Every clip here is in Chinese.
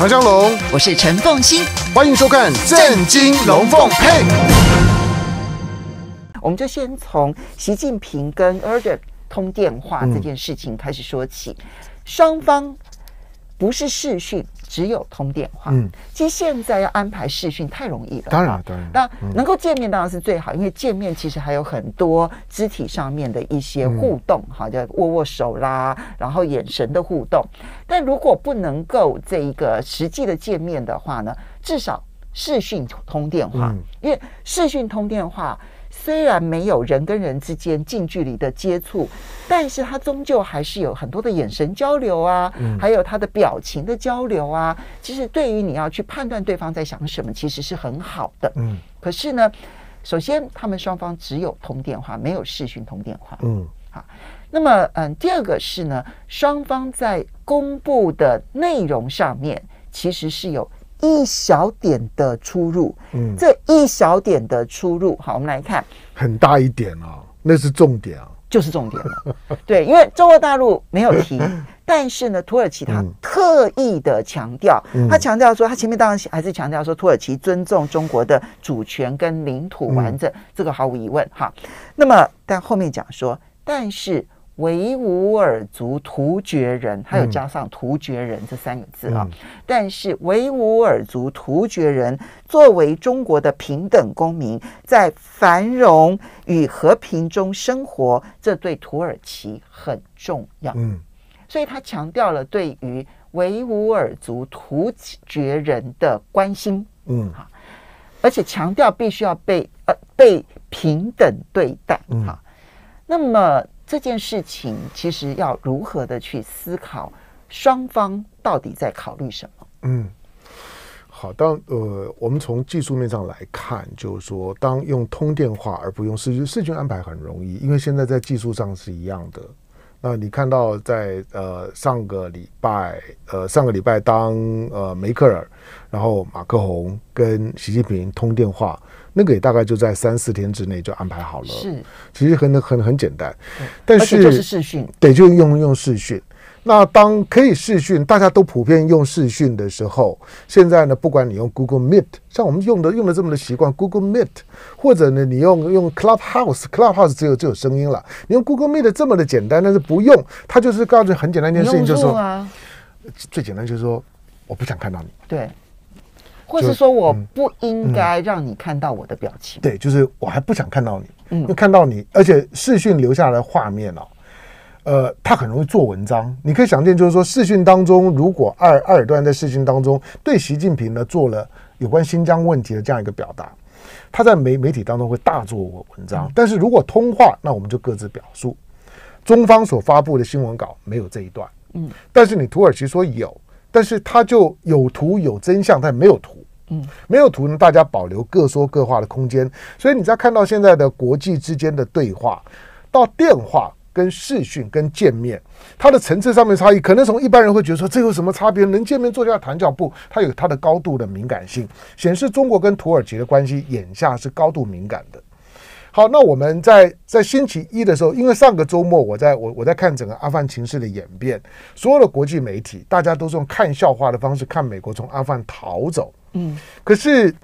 长江龙，我是陈凤欣，欢迎收看《震惊龙凤配》。我们就先从习近平跟 e r d o n 通电话这件事情开始说起，双方不是视讯，只有通电话。嗯，其实现在要安排视讯太容易了。当然，当然。那能够见面当然是最好，因为见面其实还有很多肢体上面的一些互动，哈，就握握手啦，然后眼神的互动。但如果不能够这一个实际的见面的话呢，至少视讯通电话，因为视讯通电话。虽然没有人跟人之间近距离的接触，但是他终究还是有很多的眼神交流啊，还有他的表情的交流啊。其实对于你要去判断对方在想什么，其实是很好的。嗯。可是呢，首先他们双方只有通电话，没有视讯通电话。嗯。好，那么嗯，第二个是呢，双方在公布的内容上面其实是有。一小点的出入，嗯，这一小点的出入，好，我们来看，很大一点啊，那是重点啊，就是重点了，对，因为中国大陆没有提，但是呢，土耳其他特意的强调，他强调说，他前面当然还是强调说，土耳其尊重中国的主权跟领土完整，这个毫无疑问哈，那么但后面讲说，但是。维吾尔族、突厥人，还有加上“突厥人”这三个字啊。但是，维吾尔族、突厥人作为中国的平等公民，在繁荣与和平中生活，这对土耳其很重要。嗯，所以他强调了对于维吾尔族、突厥人的关心。嗯，而且强调必须要被呃被平等对待。好，那么。这件事情其实要如何的去思考？双方到底在考虑什么？嗯，好，当呃，我们从技术面上来看，就是说，当用通电话而不用视讯，视讯安排很容易，因为现在在技术上是一样的。那你看到在呃上个礼拜，呃上个礼拜当呃梅克尔，然后马克宏跟习近平通电话，那个也大概就在三四天之内就安排好了。是，其实很很很简单，但是就是视讯，对，就用用视讯。那当可以视讯，大家都普遍用视讯的时候，现在呢，不管你用 Google Meet，像我们用的用的这么的习惯 Google Meet，或者呢，你用用 Clubhouse，Clubhouse 只有只有声音了。你用 Google Meet 这么的简单，但是不用，它就是告诉很简单一件事情，就是说，最简单就是说，我不想看到你，对，或是说我不应该让你看到我的表情，对，就是我还不想看到你，嗯，看到你，而且视讯留下来画面啊。呃，他很容易做文章，你可以想见，就是说，视讯当中，如果二埃尔段在视讯当中对习近平呢做了有关新疆问题的这样一个表达，他在媒媒体当中会大做文章。但是如果通话，那我们就各自表述。中方所发布的新闻稿没有这一段，嗯，但是你土耳其说有，但是他就有图有真相，但没有图，嗯，没有图呢，大家保留各说各话的空间。所以你在看到现在的国际之间的对话到电话。跟视讯、跟见面，它的层次上面差异，可能从一般人会觉得说，这有什么差别？能见面坐下谈，脚步，它有它的高度的敏感性，显示中国跟土耳其的关系眼下是高度敏感的。好，那我们在在星期一的时候，因为上个周末我在我我在看整个阿汗情势的演变，所有的国际媒体，大家都是用看笑话的方式看美国从阿汗逃走。嗯，可是。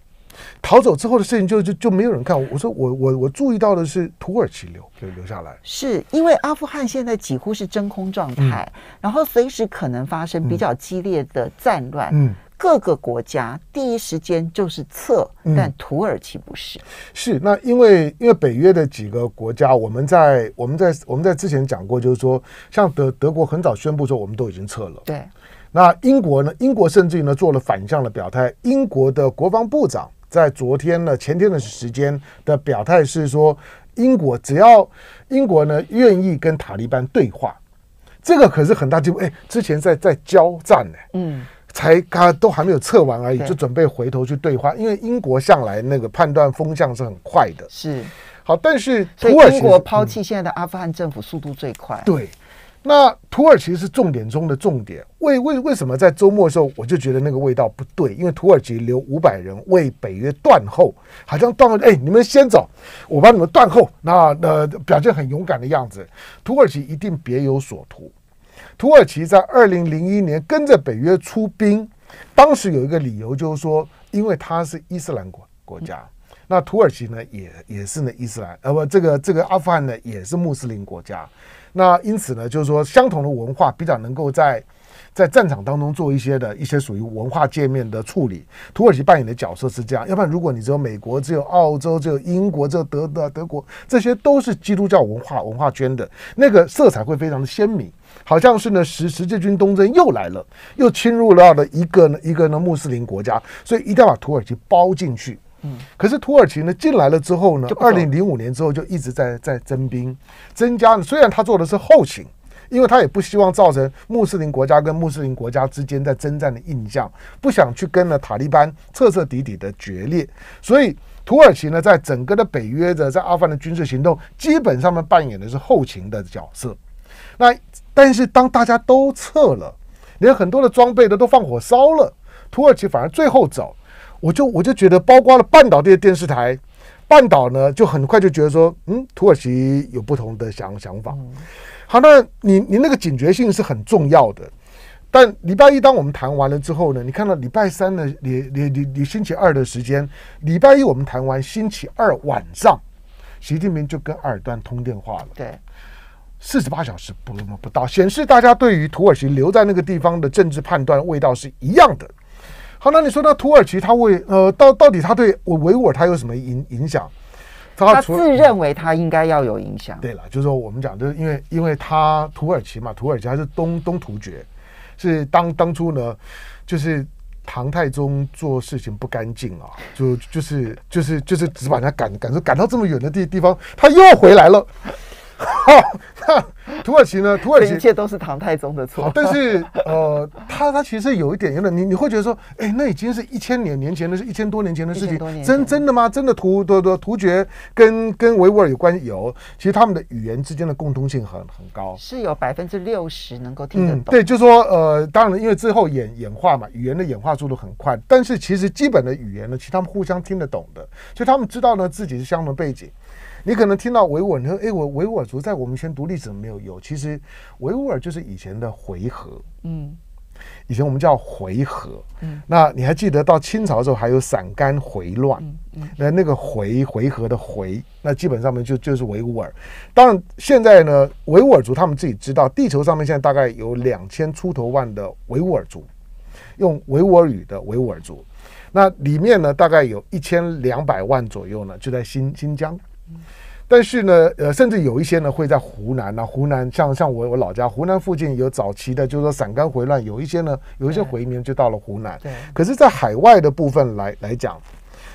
逃走之后的事情就就就没有人看。我说我我我注意到的是土耳其留留下来，是因为阿富汗现在几乎是真空状态，然后随时可能发生比较激烈的战乱。嗯，各个国家第一时间就是撤，但土耳其不是。是那因为因为北约的几个国家，我们在我们在我们在之前讲过，就是说像德德国很早宣布说我们都已经撤了。对，那英国呢？英国甚至于呢做了反向的表态，英国的国防部长。在昨天呢，前天的时间的表态是说，英国只要英国呢愿意跟塔利班对话，这个可是很大进步。哎，之前在在交战呢，嗯，才刚都还没有测完而已，就准备回头去对话。因为英国向来那个判断风向是很快的，是好。但是对英国抛弃现在的阿富汗政府，速度最快。对。那土耳其是重点中的重点，为为为什么在周末的时候我就觉得那个味道不对？因为土耳其留五百人为北约断后，好像断后，哎，你们先走，我帮你们断后。那呃，表现很勇敢的样子。土耳其一定别有所图。土耳其在二零零一年跟着北约出兵，当时有一个理由就是说，因为它是伊斯兰国国家。那土耳其呢，也也是呢伊斯兰，呃，不，这个这个阿富汗呢，也是穆斯林国家。那因此呢，就是说，相同的文化比较能够在在战场当中做一些的一些属于文化界面的处理。土耳其扮演的角色是这样，要不然如果你只有美国、只有澳洲、只有英国、只有德德德国，这些都是基督教文化文化圈的那个色彩会非常的鲜明，好像是呢，十十字军东征又来了，又侵入到了一个呢一个呢穆斯林国家，所以一定要把土耳其包进去。可是土耳其呢进来了之后呢，二零零五年之后就一直在在增兵增加。虽然他做的是后勤，因为他也不希望造成穆斯林国家跟穆斯林国家之间在征战的印象，不想去跟呢塔利班彻彻底底的决裂。所以土耳其呢在整个的北约的在阿富汗的军事行动，基本上面扮演的是后勤的角色。那但是当大家都撤了，连很多的装备都都放火烧了，土耳其反而最后走。我就我就觉得，包括了半岛这些电视台，半岛呢就很快就觉得说，嗯，土耳其有不同的想想法。好，那你你那个警觉性是很重要的。但礼拜一当我们谈完了之后呢，你看到礼拜三的，你你你你星期二的时间，礼拜一我们谈完，星期二晚上，习近平就跟埃尔段通电话了。对，四十八小时不不不到，显示大家对于土耳其留在那个地方的政治判断味道是一样的。好，那你说，到土耳其他为呃，到到底他对维吾尔他有什么影影响？他自认为他应该要有影响。对了，就是说我们讲，就是因为因为他土耳其嘛，土耳其他是东东突厥，是当当初呢，就是唐太宗做事情不干净啊，就就是就是就是只把他赶赶出赶到这么远的地地方，他又回来了。土耳其呢？土耳其一切都是唐太宗的错。但是呃，他他其实有一点，有点你你会觉得说，哎，那已经是一千年年前，的，是一千多年前的事情。真真的吗？真的突突突突厥跟跟维吾尔有关？有，其实他们的语言之间的共通性很很高，是有百分之六十能够听得懂。对，就说呃，当然，因为最后演演化嘛，语言的演化速度很快，但是其实基本的语言呢，其实他们互相听得懂的，所以他们知道呢自己是相同的背景。你可能听到维吾尔，你说哎，我维吾尔族在我们以前独立没有有，其实维吾尔就是以前的回纥，嗯，以前我们叫回纥，嗯，那你还记得到清朝时候还有陕甘回乱，那那个回回纥的回，那基本上面就就是维吾尔。当然现在呢，维吾尔族他们自己知道，地球上面现在大概有两千出头万的维吾尔族，用维吾尔语的维吾尔族，那里面呢大概有一千两百万左右呢，就在新新疆。但是呢，呃，甚至有一些呢会在湖南呢，湖南像像我我老家湖南附近有早期的，就是说陕甘回乱，有一些呢，有一些回民就到了湖南。对。可是，在海外的部分来来讲，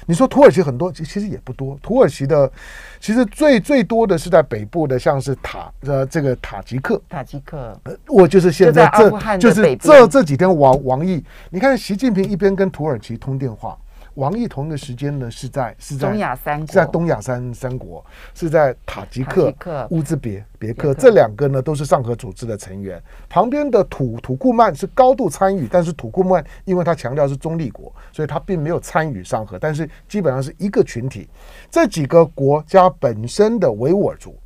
你说土耳其很多，其实也不多。土耳其的其实最最多的是在北部的，像是塔呃，这个塔吉克，塔吉克。呃，我就是现在这就是这这几天王王毅，你看习近平一边跟土耳其通电话。王毅同一个时间呢，是在是在东亚三在东亚三三国是在塔吉克、乌兹别别克这两个呢，都是上合组织的成员。旁边的土土库曼是高度参与，但是土库曼因为他强调是中立国，所以他并没有参与上合。但是基本上是一个群体，这几个国家本身的维吾尔族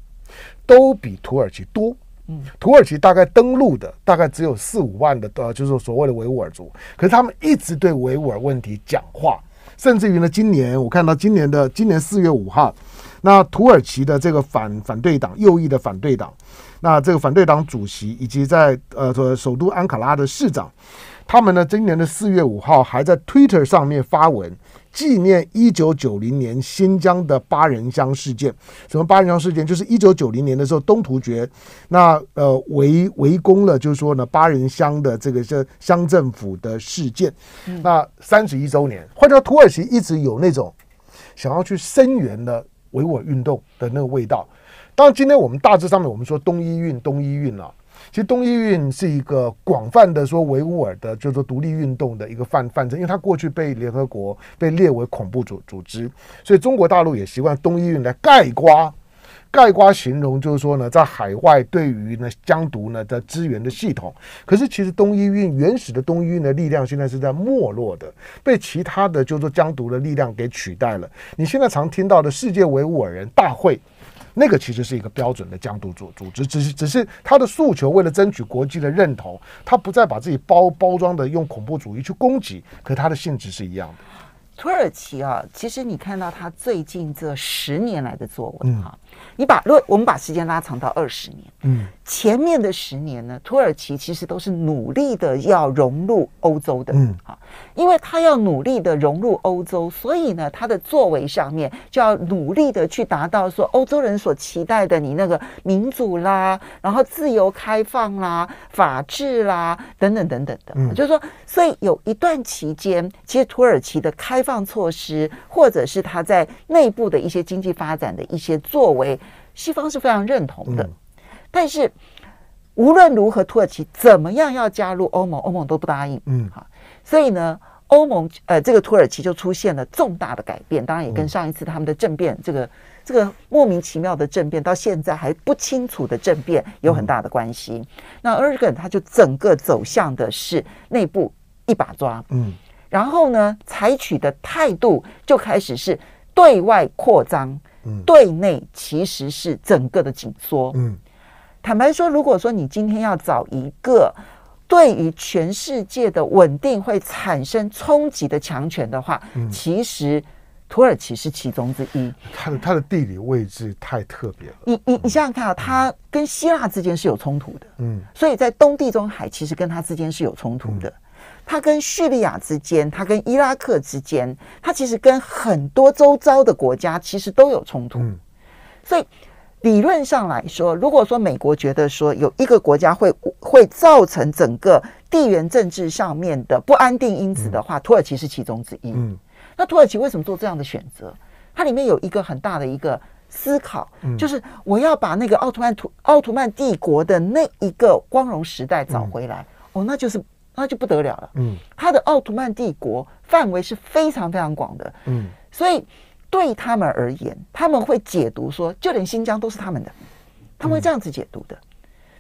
都比土耳其多。嗯，土耳其大概登陆的大概只有四五万的呃，就是所谓的维吾尔族，可是他们一直对维吾尔问题讲话。甚至于呢，今年我看到今年的今年四月五号，那土耳其的这个反反对党右翼的反对党，那这个反对党主席以及在呃首都安卡拉的市长。他们呢？今年的四月五号还在 Twitter 上面发文纪念一九九零年新疆的八人乡事件。什么八人乡事件？就是一九九零年的时候，东突厥那呃围围攻了，就是说呢八人乡的这个这乡政府的事件。那三十一周年，换者土耳其一直有那种想要去声援的维吾运动的那个味道。当然，今天我们大致上面我们说东伊运，东伊运啊。其实东伊运是一个广泛的说维吾尔的，就是说独立运动的一个范范畴，因为它过去被联合国被列为恐怖组组织，所以中国大陆也习惯东伊运来盖瓜，盖瓜形容就是说呢，在海外对于呢疆独呢的支援的系统。可是其实东伊运原始的东伊运的力量现在是在没落的，被其他的就说疆独的力量给取代了。你现在常听到的世界维吾尔人大会。那个其实是一个标准的疆独组组织，只是只是他的诉求，为了争取国际的认同，他不再把自己包包装的用恐怖主义去攻击，可他的性质是一样的。土耳其啊，其实你看到他最近这十年来的作为哈，你把如果我们把时间拉长到二十年，嗯。前面的十年呢，土耳其其实都是努力的要融入欧洲的，嗯，好，因为他要努力的融入欧洲，所以呢，他的作为上面就要努力的去达到说欧洲人所期待的你那个民主啦，然后自由开放啦、法治啦等等等等的，嗯，就是说，所以有一段期间，其实土耳其的开放措施或者是他在内部的一些经济发展的一些作为，西方是非常认同的。但是无论如何，土耳其怎么样要加入欧盟，欧盟都不答应。嗯，好，所以呢，欧盟呃，这个土耳其就出现了重大的改变。当然，也跟上一次他们的政变，这个这个莫名其妙的政变到现在还不清楚的政变有很大的关系。那埃尔根他就整个走向的是内部一把抓，嗯，然后呢，采取的态度就开始是对外扩张，嗯，对内其实是整个的紧缩，嗯。坦白说，如果说你今天要找一个对于全世界的稳定会产生冲击的强权的话，其实土耳其是其中之一。它的它的地理位置太特别了。你你你想想看啊，它跟希腊之间是有冲突的，嗯，所以在东地中海其实跟它之间是有冲突的。它跟叙利亚之间，它跟伊拉克之间，它其实跟很多周遭的国家其实都有冲突，所以。理论上来说，如果说美国觉得说有一个国家会会造成整个地缘政治上面的不安定因子的话，土耳其是其中之一。嗯，那土耳其为什么做这样的选择？它里面有一个很大的一个思考，就是我要把那个奥特曼土奥特曼帝国的那一个光荣时代找回来。哦，那就是那就不得了了。嗯，他的奥特曼帝国范围是非常非常广的。嗯，所以。对他们而言，他们会解读说，就连新疆都是他们的，他们会这样子解读的。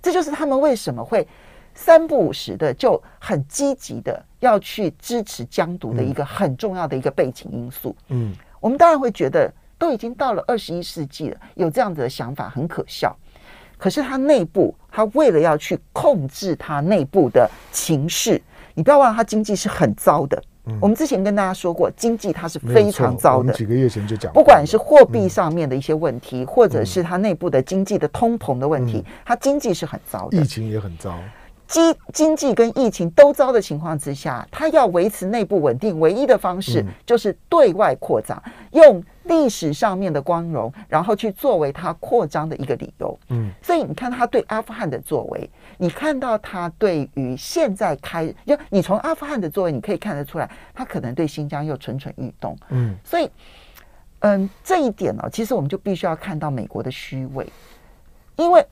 这就是他们为什么会三不五时的就很积极的要去支持疆独的一个很重要的一个背景因素。嗯，我们当然会觉得，都已经到了二十一世纪了，有这样子的想法很可笑。可是他内部，他为了要去控制他内部的情势，你不要忘了，他经济是很糟的。我们之前跟大家说过，经济它是非常糟的。几个月前就讲，不管是货币上面的一些问题，或者是它内部的经济的通膨的问题，它经济是很糟的。疫情也很糟，经经济跟疫情都糟的情况之下，它要维持内部稳定，唯一的方式就是对外扩张，用。历史上面的光荣，然后去作为他扩张的一个理由。嗯，所以你看他对阿富汗的作为，你看到他对于现在开，就你从阿富汗的作为，你可以看得出来，他可能对新疆又蠢蠢欲动。嗯，所以，嗯，这一点呢，其实我们就必须要看到美国的虚伪，因为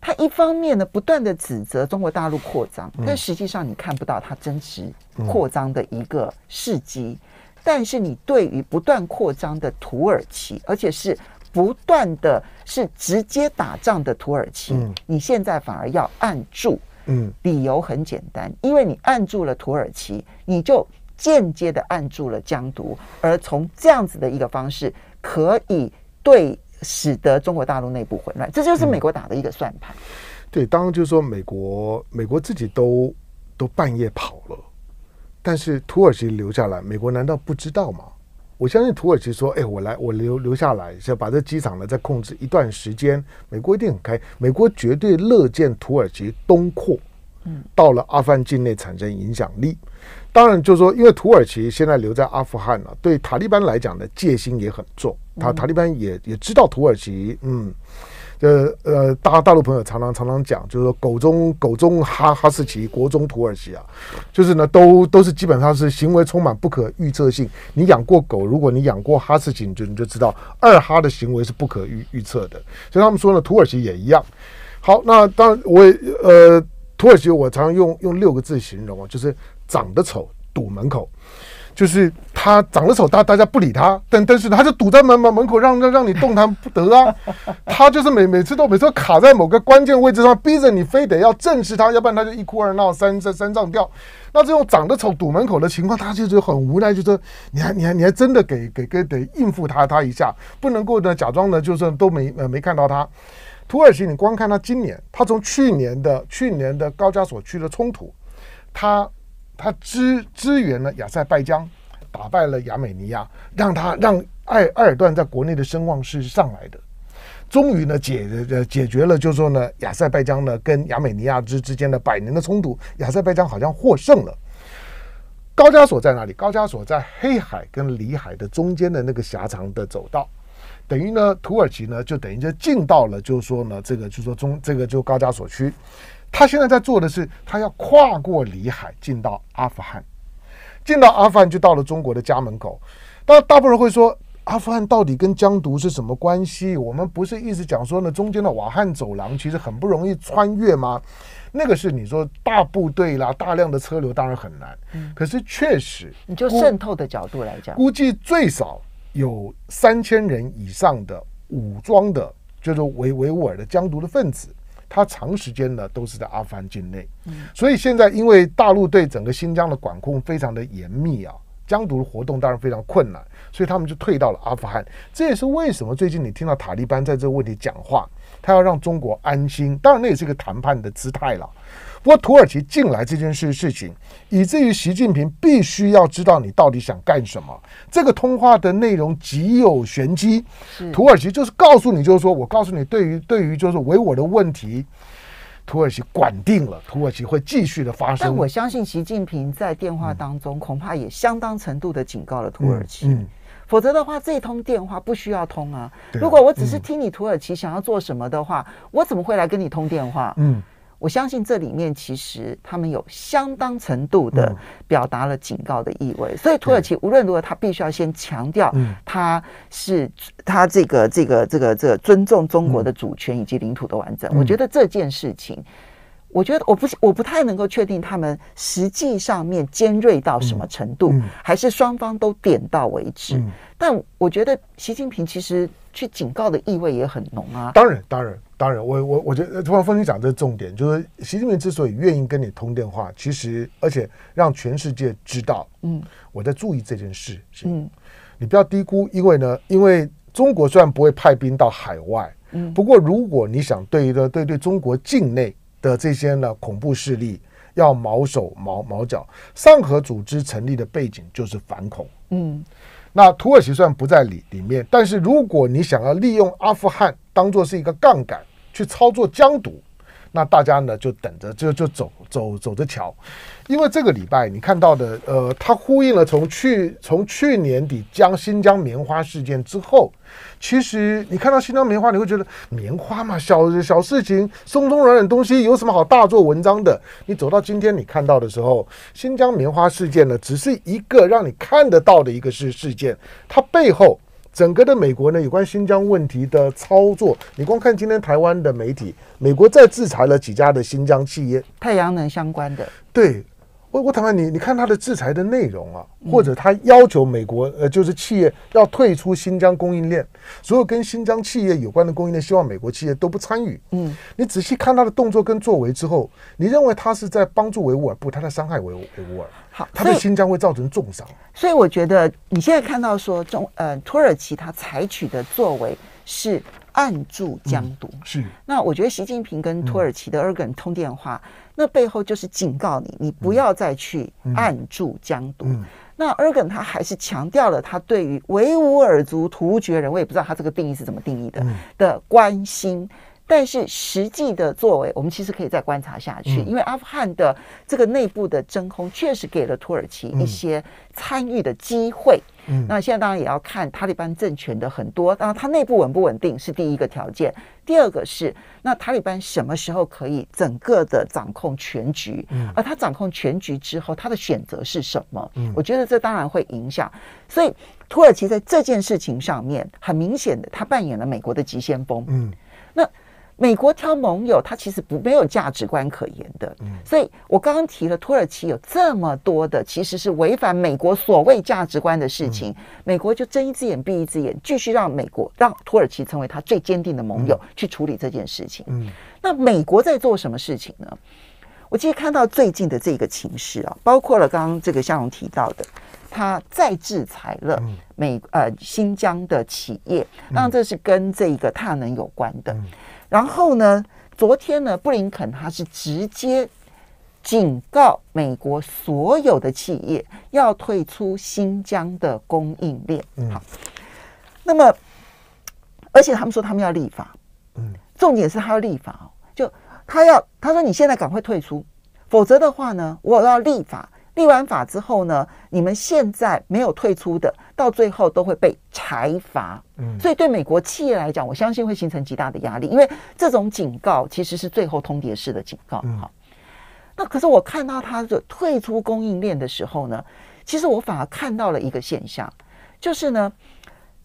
他一方面呢，不断的指责中国大陆扩张，但实际上你看不到他真实扩张的一个事迹。但是你对于不断扩张的土耳其，而且是不断的、是直接打仗的土耳其，你现在反而要按住，嗯，理由很简单，因为你按住了土耳其，你就间接的按住了疆独，而从这样子的一个方式，可以对使得中国大陆内部混乱，这就是美国打的一个算盘。对，当然就是说美国，美国自己都都半夜跑了。但是土耳其留下来，美国难道不知道吗？我相信土耳其说：“哎，我来，我留留下来，就把这机场呢再控制一段时间。”美国一定很开，美国绝对乐见土耳其东扩，嗯，到了阿富汗境内产生影响力。当然，就是说，因为土耳其现在留在阿富汗了，对塔利班来讲呢，戒心也很重。塔塔利班也也知道土耳其，嗯。呃呃，大大陆朋友常常常常讲，就是说狗中狗中哈哈士奇，国中土耳其啊，就是呢都都是基本上是行为充满不可预测性。你养过狗，如果你养过哈士奇，你就你就知道二哈的行为是不可预预测的。所以他们说呢，土耳其也一样。好，那当然我呃，土耳其我常用用六个字形容啊，就是长得丑堵门口。就是他长得丑，大大家不理他，但但是他就堵在门门门口，让让让你动弹不得啊！他就是每每次都每次都卡在某个关键位置上，逼着你非得要正视他，要不然他就一哭二闹三三上吊。那这种长得丑堵门口的情况，他就是很无奈，就说你还你还你还真的给给给得应付他他一下，不能够呢假装呢就是都没呃没看到他。土耳其，你光看他今年，他从去年的去年的高加索区的冲突，他。他支支援了亚塞拜疆打败了亚美尼亚，让他让艾埃尔段在国内的声望是上来的。终于呢解呃解决了，就是说呢，亚塞拜疆呢跟亚美尼亚之之间的百年的冲突，亚塞拜疆好像获胜了。高加索在哪里？高加索在黑海跟里海的中间的那个狭长的走道，等于呢土耳其呢就等于就进到了，就是说呢这个就是说中这个就高加索区。他现在在做的是，他要跨过里海，进到阿富汗，进到阿富汗就到了中国的家门口。那大部分人会说，阿富汗到底跟疆独是什么关系？我们不是一直讲说呢，中间的瓦汉走廊其实很不容易穿越吗？那个是你说大部队啦，大量的车流当然很难。嗯，可是确实，你就渗透的角度来讲，估计最少有三千人以上的武装的，就是维维吾尔的疆独的分子。他长时间呢都是在阿富汗境内，所以现在因为大陆对整个新疆的管控非常的严密啊，疆独的活动当然非常困难，所以他们就退到了阿富汗。这也是为什么最近你听到塔利班在这个问题讲话，他要让中国安心，当然那也是一个谈判的姿态了。我土耳其进来这件事事情，以至于习近平必须要知道你到底想干什么。这个通话的内容极有玄机。是土耳其就是告诉你，就是说我告诉你，对于对于就是维我的问题，土耳其管定了，土耳其会继续的发生。但我相信习近平在电话当中恐怕也相当程度的警告了土耳其。否则的话，这通电话不需要通啊。如果我只是听你土耳其想要做什么的话，我怎么会来跟你通电话？嗯。我相信这里面其实他们有相当程度的表达了警告的意味，所以土耳其无论如何，他必须要先强调他是他这个这个这个这尊重中国的主权以及领土的完整。我觉得这件事情，我觉得我不我不太能够确定他们实际上面尖锐到什么程度，还是双方都点到为止。但我觉得习近平其实去警告的意味也很浓啊，当然当然。当然，我我我觉得，然分析讲这是重点，就是习近平之所以愿意跟你通电话，其实而且让全世界知道，嗯，我在注意这件事，嗯，你不要低估，因为呢，因为中国虽然不会派兵到海外，嗯，不过如果你想对一个对对中国境内的这些呢恐怖势力要毛手毛毛脚，上合组织成立的背景就是反恐，嗯。那土耳其算不在里里面，但是如果你想要利用阿富汗当做是一个杠杆去操作疆独。那大家呢就等着，就就走走走着瞧，因为这个礼拜你看到的，呃，它呼应了从去从去年底将新疆棉花事件之后，其实你看到新疆棉花，你会觉得棉花嘛，小小事情，松松软软东西，有什么好大做文章的？你走到今天你看到的时候，新疆棉花事件呢，只是一个让你看得到的一个事事件，它背后。整个的美国呢，有关新疆问题的操作，你光看今天台湾的媒体，美国再制裁了几家的新疆企业，太阳能相关的，对。我我坦白你，你看他的制裁的内容啊，或者他要求美国呃，就是企业要退出新疆供应链，所有跟新疆企业有关的供应链，希望美国企业都不参与。嗯，你仔细看他的动作跟作为之后，你认为他是在帮助维吾尔不？他在伤害维维吾尔？好，他对新疆会造成重伤。所以我觉得你现在看到说中呃土耳其他采取的作为是。按住疆独是，那我觉得习近平跟土耳其的埃尔肯通电话，那背后就是警告你，你不要再去按住疆独。那埃尔 n 他还是强调了他对于维吾尔族、突厥人，我也不知道他这个定义是怎么定义的的关心。但是实际的作为，我们其实可以再观察下去，因为阿富汗的这个内部的真空确实给了土耳其一些参与的机会。嗯，那现在当然也要看塔利班政权的很多，当然它内部稳不稳定是第一个条件，第二个是那塔利班什么时候可以整个的掌控全局？嗯，而他掌控全局之后，他的选择是什么？嗯，我觉得这当然会影响。所以土耳其在这件事情上面，很明显的他扮演了美国的急先锋。嗯，那。美国挑盟友，他其实不没有价值观可言的，所以我刚刚提了，土耳其有这么多的其实是违反美国所谓价值观的事情，美国就睁一只眼闭一只眼，继续让美国让土耳其成为他最坚定的盟友去处理这件事情。那美国在做什么事情呢？我其实看到最近的这个情势啊，包括了刚刚这个向荣提到的，他再制裁了美呃新疆的企业，当然这是跟这一个太阳能有关的。然后呢？昨天呢？布林肯他是直接警告美国所有的企业要退出新疆的供应链。好，那么而且他们说他们要立法。嗯，重点是他要立法哦，就他要他说你现在赶快退出，否则的话呢，我要立法。立完法之后呢，你们现在没有退出的，到最后都会被裁罚。嗯，所以对美国企业来讲，我相信会形成极大的压力，因为这种警告其实是最后通牒式的警告。好，那可是我看到他的退出供应链的时候呢，其实我反而看到了一个现象，就是呢，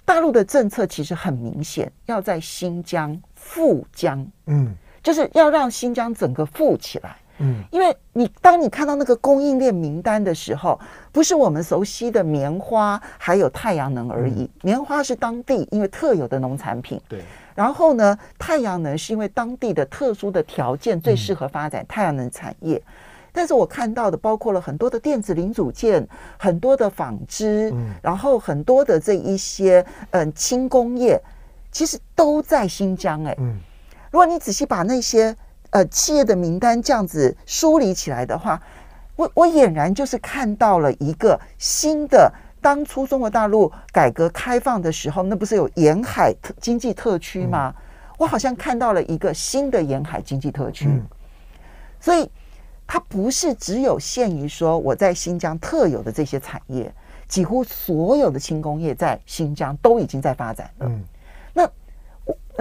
大陆的政策其实很明显要在新疆富疆，嗯，就是要让新疆整个富起来。嗯，因为你当你看到那个供应链名单的时候，不是我们熟悉的棉花，还有太阳能而已。棉花是当地因为特有的农产品，对。然后呢，太阳能是因为当地的特殊的条件最适合发展太阳能产业。但是我看到的包括了很多的电子零组件，很多的纺织，然后很多的这一些嗯轻工业，其实都在新疆哎。如果你仔细把那些。呃，企业的名单这样子梳理起来的话，我我俨然就是看到了一个新的。当初中国大陆改革开放的时候，那不是有沿海经济特区吗？我好像看到了一个新的沿海经济特区。所以，它不是只有限于说我在新疆特有的这些产业，几乎所有的轻工业在新疆都已经在发展了。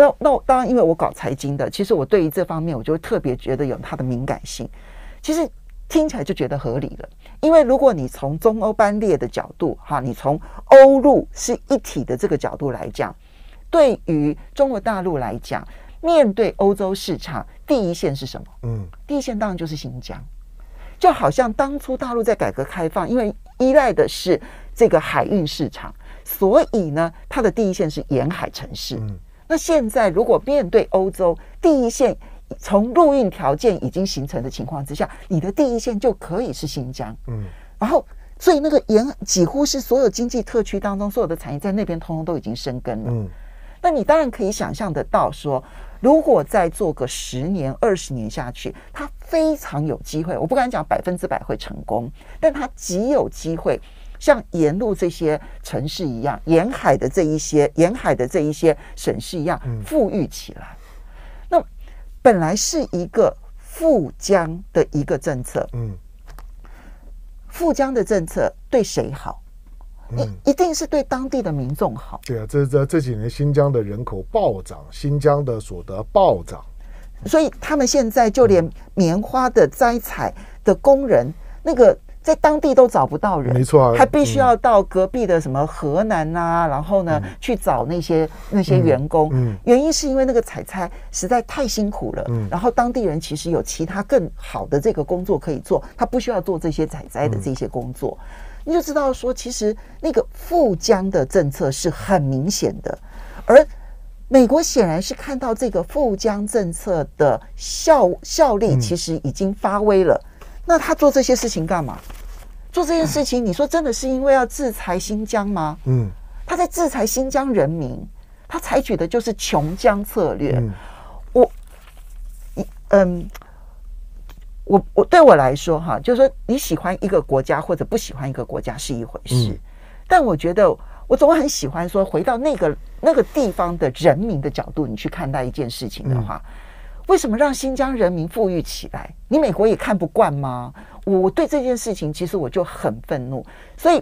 那那当然，因为我搞财经的，其实我对于这方面，我就特别觉得有它的敏感性。其实听起来就觉得合理了，因为如果你从中欧班列的角度，哈，你从欧陆是一体的这个角度来讲，对于中国大陆来讲，面对欧洲市场，第一线是什么？嗯，第一线当然就是新疆，就好像当初大陆在改革开放，因为依赖的是这个海运市场，所以呢，它的第一线是沿海城市。嗯。那现在如果面对欧洲第一线，从入运条件已经形成的情况之下，你的第一线就可以是新疆，嗯，然后所以那个沿几乎是所有经济特区当中所有的产业在那边通通都已经生根了，嗯，那你当然可以想象得到说，如果再做个十年二十年下去，它非常有机会，我不敢讲百分之百会成功，但它极有机会。像沿路这些城市一样，沿海的这一些沿海的这一些省市一样富裕起来。那本来是一个富江的一个政策，嗯，富江的政策对谁好？嗯，一定是对当地的民众好。对啊，这这这几年新疆的人口暴涨，新疆的所得暴涨，所以他们现在就连棉花的摘采的工人那个。在当地都找不到人，没错，他必须要到隔壁的什么河南呐，然后呢去找那些那些员工。嗯，原因是因为那个采菜实在太辛苦了。嗯，然后当地人其实有其他更好的这个工作可以做，他不需要做这些采摘的这些工作。你就知道说，其实那个富江的政策是很明显的，而美国显然是看到这个富江政策的效效力，其实已经发威了。那他做这些事情干嘛？做这件事情，你说真的是因为要制裁新疆吗？嗯，他在制裁新疆人民，他采取的就是穷江策略。我，一……嗯，我，我对我来说，哈，就是说，你喜欢一个国家或者不喜欢一个国家是一回事，但我觉得我总很喜欢说，回到那个那个地方的人民的角度，你去看待一件事情的话。为什么让新疆人民富裕起来？你美国也看不惯吗？我对这件事情其实我就很愤怒。所以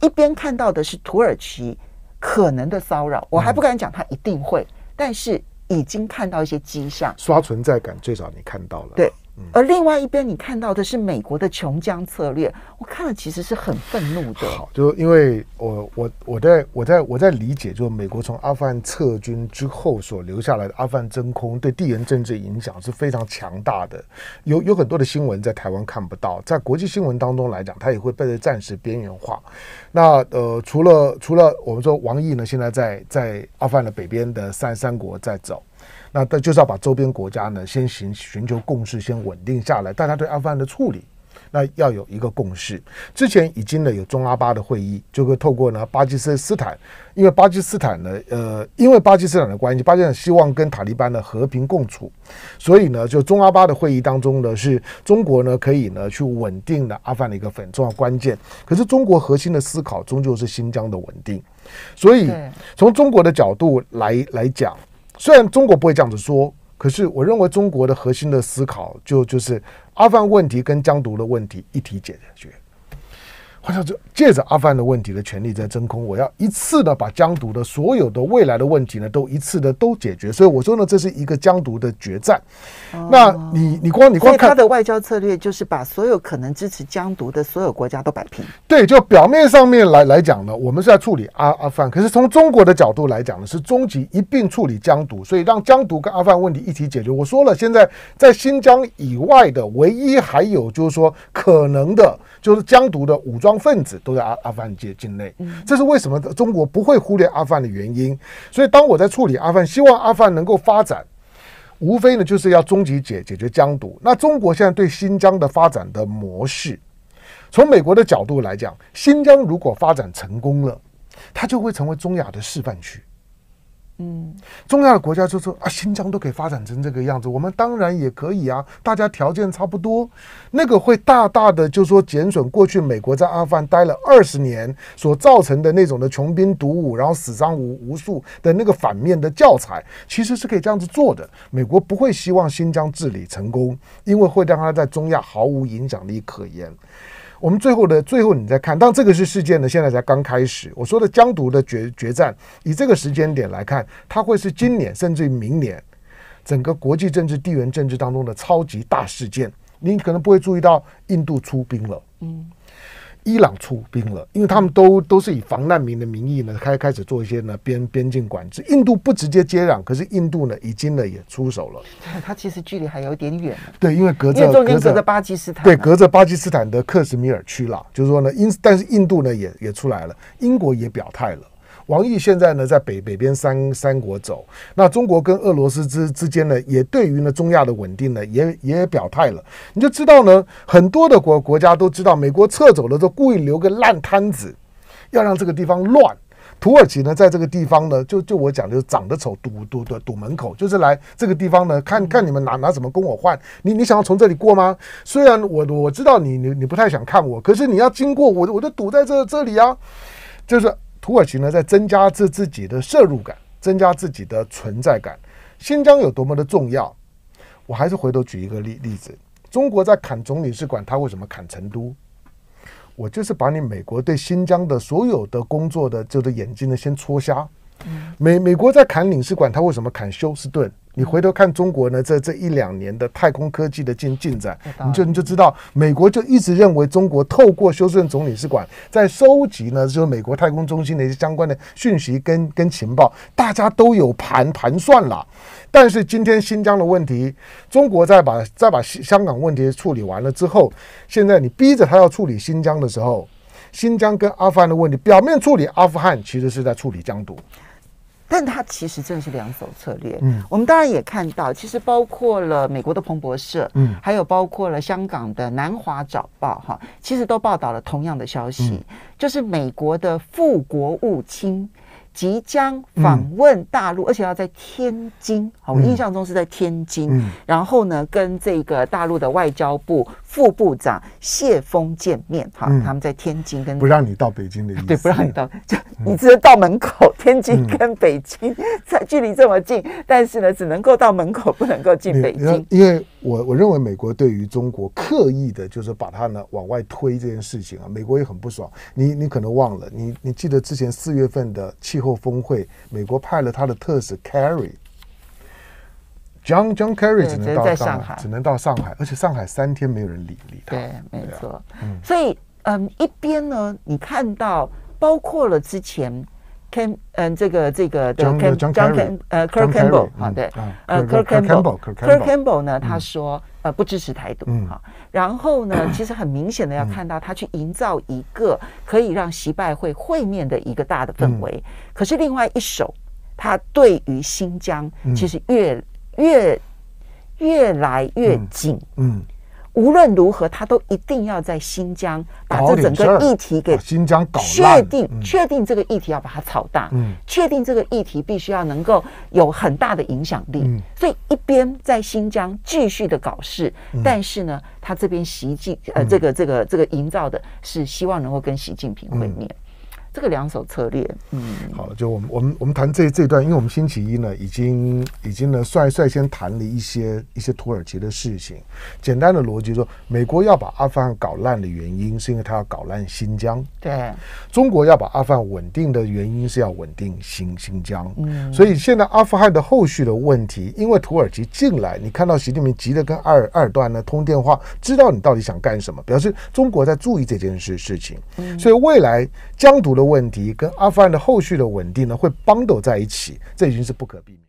一边看到的是土耳其可能的骚扰，我还不敢讲他一定会，但是已经看到一些迹象。刷存在感，最早你看到了对。而另外一边，你看到的是美国的穷将策略，我看了其实是很愤怒的。好，就因为我我我在我在我在理解，就是美国从阿富汗撤军之后所留下来的阿富汗真空，对地缘政治影响是非常强大的。有有很多的新闻在台湾看不到，在国际新闻当中来讲，它也会被暂时边缘化。那呃，除了除了我们说王毅呢，现在在在阿富汗的北边的三三国在走。那但就是要把周边国家呢先行寻求共识，先稳定下来。大家对阿富汗的处理，那要有一个共识。之前已经呢有中阿巴的会议，就会透过呢巴基斯坦，因为巴基斯坦呢，呃，因为巴基斯坦的关系，巴基斯坦希望跟塔利班呢和平共处，所以呢就中阿巴的会议当中呢，是中国呢可以呢去稳定的阿富汗的一个很重要关键。可是中国核心的思考终究是新疆的稳定，所以从中国的角度来来讲。虽然中国不会这样子说，可是我认为中国的核心的思考就就是阿富汗问题跟疆独的问题一体解决。好像就借着阿富汗的问题的权力在真空，我要一次的把疆独的所有的未来的问题呢都一次的都解决，所以我说呢这是一个疆独的决战。那你你光你光看他的外交策略就是把所有可能支持疆独的所有国家都摆平。对，就表面上面来来讲呢，我们是在处理阿阿富汗，可是从中国的角度来讲呢，是终极一并处理疆独，所以让疆独跟阿富汗问题一起解决。我说了，现在在新疆以外的唯一还有就是说可能的就是疆独的武装。分子都在阿阿富汗境境内，这是为什么中国不会忽略阿富汗的原因。所以，当我在处理阿富汗，希望阿富汗能够发展，无非呢就是要终极解解决疆独。那中国现在对新疆的发展的模式，从美国的角度来讲，新疆如果发展成功了，它就会成为中亚的示范区。嗯，中亚的国家就说啊，新疆都可以发展成这个样子，我们当然也可以啊，大家条件差不多，那个会大大的就是说减损过去美国在阿富汗待了二十年所造成的那种的穷兵黩武，然后死伤无无数的那个反面的教材，其实是可以这样子做的。美国不会希望新疆治理成功，因为会让他在中亚毫无影响力可言。我们最后的最后，你再看，当这个是事件呢，现在才刚开始。我说的江独的决决战，以这个时间点来看，它会是今年甚至于明年整个国际政治、地缘政治当中的超级大事件。您可能不会注意到印度出兵了，嗯。伊朗出兵了，因为他们都都是以防难民的名义呢，开开始做一些呢边边境管制。印度不直接接壤，可是印度呢已经呢也出手了。它其实距离还有点远。对，因为隔着隔着巴基斯坦。对，隔着巴基斯坦的克什米尔区了，就是说呢，英但是印度呢也也出来了，英国也表态了。王毅现在呢，在北北边三三国走。那中国跟俄罗斯之之间呢，也对于呢中亚的稳定呢，也也表态了。你就知道呢，很多的国国家都知道，美国撤走了，之后故意留个烂摊子，要让这个地方乱。土耳其呢，在这个地方呢，就就我讲，就长得丑，堵堵堵堵门口，就是来这个地方呢，看看你们拿拿什么跟我换。你你想要从这里过吗？虽然我我知道你你你不太想看我，可是你要经过我，我就堵在这这里啊，就是。土耳其呢，在增加自自己的摄入感，增加自己的存在感。新疆有多么的重要？我还是回头举一个例例子。中国在砍总领事馆，他为什么砍成都？我就是把你美国对新疆的所有的工作的这个眼睛呢，先戳瞎。美美国在砍领事馆，他为什么砍休斯顿？你回头看中国呢，这这一两年的太空科技的进进展，你就你就知道，美国就一直认为中国透过休斯顿总领事馆在收集呢，就是美国太空中心的一些相关的讯息跟跟情报，大家都有盘盘算了。但是今天新疆的问题，中国在把在把香港问题处理完了之后，现在你逼着他要处理新疆的时候，新疆跟阿富汗的问题，表面处理阿富汗，其实是在处理疆独。但它其实正是两手策略。嗯，我们当然也看到，其实包括了美国的彭博社，嗯，还有包括了香港的南华早报，哈，其实都报道了同样的消息，就是美国的副国务卿即将访问大陆，而且要在天津。我印象中是在天津。然后呢，跟这个大陆的外交部。副部长谢峰见面哈，他们在天津跟不让你到北京的意思，对，不让你到，就你只能到门口。天津跟北京 在距离这么近，但是呢，只能够到门口，不能够进北京。因为我我认为美国对于中国刻意的就是把它呢往外推这件事情啊，美国也很不爽。你你可能忘了，你你记得之前四月份的气候峰会，美国派了他的特使 Carry。John John Kerry 只能到上海，只能到上海，而且上海三天没有人理理他。对，没错。嗯。所以，嗯，一边呢，你看到包括了之前 c a n 嗯这个这个的 John John Kerry 呃 Ker Campbell 啊，对，呃 Ker Campbell Ker Campbell 呢，他说呃不支持台独哈。然后呢，其实很明显的要看到他去营造一个可以让习拜会会面的一个大的氛围。可是另外一手，他对于新疆其实越越越来越紧，嗯，无论如何，他都一定要在新疆把这整个议题给新疆搞确定，确定这个议题要把它炒大，嗯，确定这个议题必须要能够有很大的影响力，所以一边在新疆继续的搞事，但是呢，他这边习近呃，这个这个这个营造的是希望能够跟习近平会面。这个两手策略，嗯，好，就我们我们我们谈这这段，因为我们星期一呢，已经已经呢率率先谈了一些一些土耳其的事情。简单的逻辑说，美国要把阿富汗搞烂的原因，是因为他要搞烂新疆。对，中国要把阿富汗稳定的原因，是要稳定新新疆。嗯，所以现在阿富汗的后续的问题，因为土耳其进来，你看到习近平急得跟二二段呢通电话，知道你到底想干什么，表示中国在注意这件事事情。嗯，所以未来疆独的。问题跟阿富汗的后续的稳定呢，会邦斗在一起，这已经是不可避免。